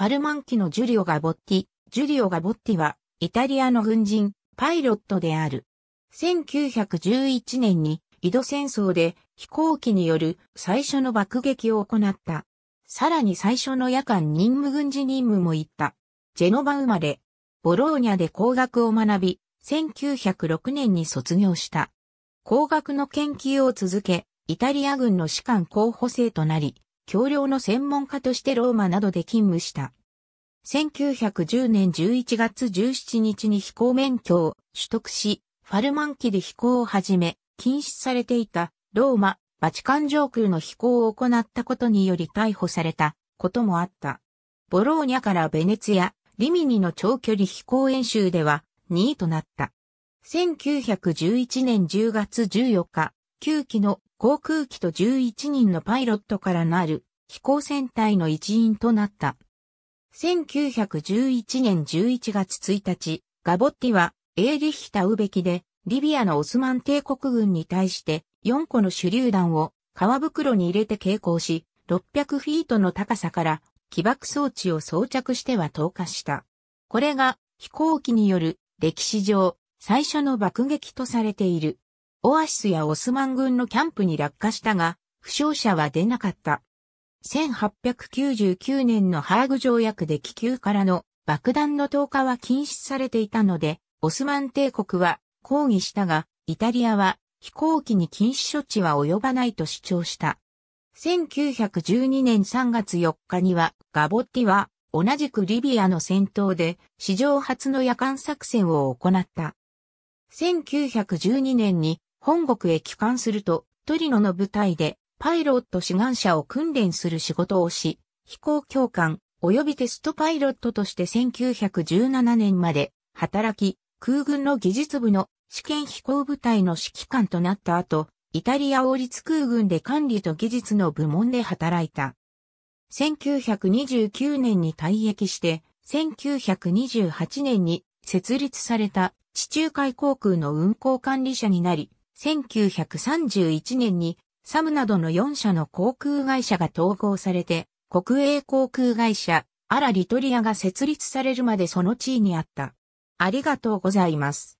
ファルマン機のジュリオ・ガボッティ。ジュリオ・ガボッティは、イタリアの軍人、パイロットである。1911年に、井戸戦争で飛行機による最初の爆撃を行った。さらに最初の夜間任務軍事任務も行った。ジェノバ生まれ、ボローニャで工学を学び、1906年に卒業した。工学の研究を続け、イタリア軍の士官候補生となり、橋梁の専門家としてローマなどで勤務した。1910年11月17日に飛行免許を取得し、ファルマンキで飛行を始め、禁止されていたローマ、バチカン上空の飛行を行ったことにより逮捕されたこともあった。ボローニャからベネツヤ、リミニの長距離飛行演習では2位となった。1911年10月14日、9機の航空機と11人のパイロットからなる飛行船隊の一員となった。1911年11月1日、ガボッティはエーリヒタウベキでリビアのオスマン帝国軍に対して4個の手榴弾を川袋に入れて携行し、600フィートの高さから起爆装置を装着しては投下した。これが飛行機による歴史上最初の爆撃とされている。オアシスやオスマン軍のキャンプに落下したが、負傷者は出なかった。1899年のハーグ条約で気球からの爆弾の投下は禁止されていたので、オスマン帝国は抗議したが、イタリアは飛行機に禁止処置は及ばないと主張した。1912年3月4日にはガボッティは同じくリビアの戦闘で史上初の夜間作戦を行った。1912年に本国へ帰還すると、トリノの部隊で、パイロット志願者を訓練する仕事をし、飛行教官、及びテストパイロットとして1917年まで働き、空軍の技術部の試験飛行部隊の指揮官となった後、イタリア王立空軍で管理と技術の部門で働いた。1929年に退役して、1928年に設立された地中海航空の運航管理者になり、1931年にサムなどの4社の航空会社が統合されて、国営航空会社、アラ・リトリアが設立されるまでその地位にあった。ありがとうございます。